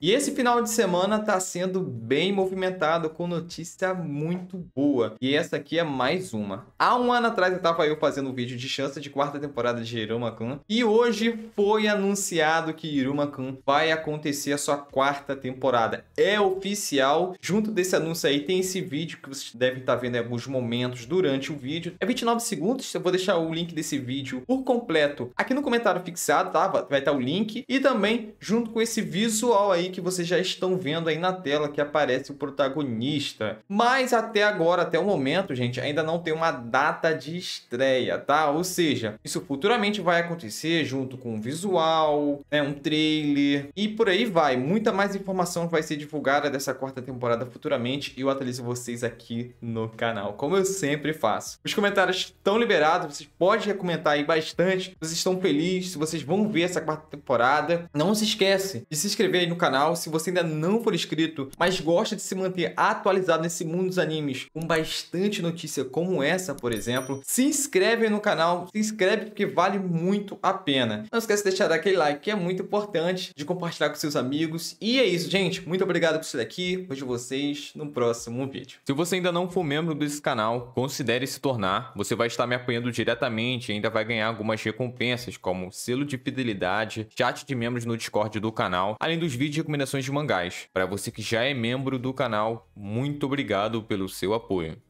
E esse final de semana está sendo bem movimentado com notícia muito boa. E essa aqui é mais uma. Há um ano atrás estava eu fazendo um vídeo de chance de quarta temporada de Iruma Khan. E hoje foi anunciado que Iruma Khan vai acontecer a sua quarta temporada. É oficial. Junto desse anúncio aí tem esse vídeo que vocês devem estar tá vendo em alguns momentos durante o vídeo. É 29 segundos. Eu vou deixar o link desse vídeo por completo aqui no comentário fixado, tá? Vai estar tá o link. E também junto com esse visual aí aí que vocês já estão vendo aí na tela que aparece o protagonista. Mas até agora, até o momento, gente, ainda não tem uma data de estreia, tá? Ou seja, isso futuramente vai acontecer junto com um visual, né, um trailer e por aí vai. Muita mais informação vai ser divulgada dessa quarta temporada futuramente e eu atualizo vocês aqui no canal, como eu sempre faço. Os comentários estão liberados, vocês podem comentar aí bastante. Vocês estão felizes, vocês vão ver essa quarta temporada. Não se esquece de se inscrever aí no canal canal se você ainda não for inscrito, mas gosta de se manter atualizado nesse mundo dos animes com bastante notícia como essa, por exemplo, se inscreve no canal, se inscreve porque vale muito a pena. Não esquece de deixar aquele like que é muito importante, de compartilhar com seus amigos. E é isso, gente. Muito obrigado por estar aqui. Vejo vocês no próximo vídeo. Se você ainda não for membro desse canal, considere se tornar. Você vai estar me apoiando diretamente e ainda vai ganhar algumas recompensas, como selo de fidelidade, chat de membros no Discord do canal, além dos vídeos recomendações de mangás. Para você que já é membro do canal, muito obrigado pelo seu apoio.